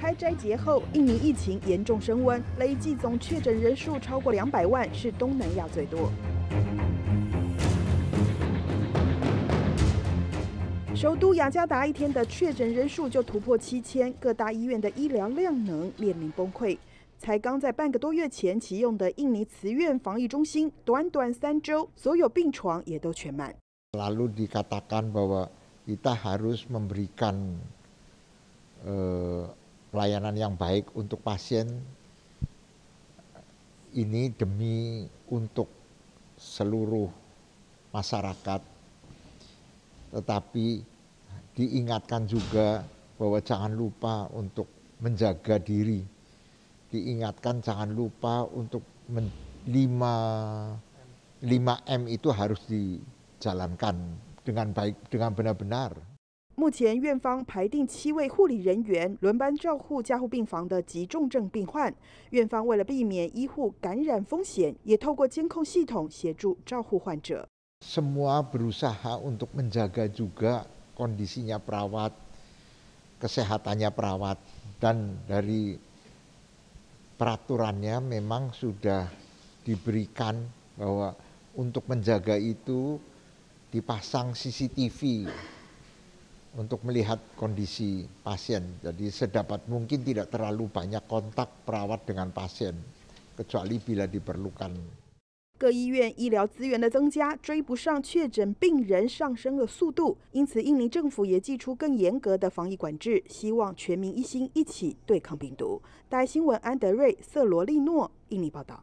开斋节后，印尼疫情严重升温，累计总确诊人数超过两百万，是东南亚最多。首都雅加达一天的确诊人数就突破七千，各大医院的医疗量能面临崩溃。才刚在半个多月前启用的印尼慈院防疫中心，短短三周，所有病床也都全满。Lalu dikatakan bahwa kita harus memberikan, pelayanan yang baik untuk pasien ini demi untuk seluruh masyarakat tetapi diingatkan juga bahwa jangan lupa untuk menjaga diri diingatkan jangan lupa untuk men, 5 5M itu harus dijalankan dengan baik dengan benar-benar 目前，院方排定七位护理人员轮班照护加护病房的急重症病患。院方为了避免医护感染风险，也透过监控系统协助照护患者。semua berusaha untuk menjaga juga kondisinya perawat kesehatannya perawat dan dari peraturannya memang sudah diberikan bahwa untuk menjaga itu dipasang CCTV. 各医院医疗资源的增加追不上确诊病人上升的速度，因此印尼政府也祭出更严格的防疫管制，希望全民一心一起对抗病毒。台新闻安德瑞瑟罗利诺，印尼报道。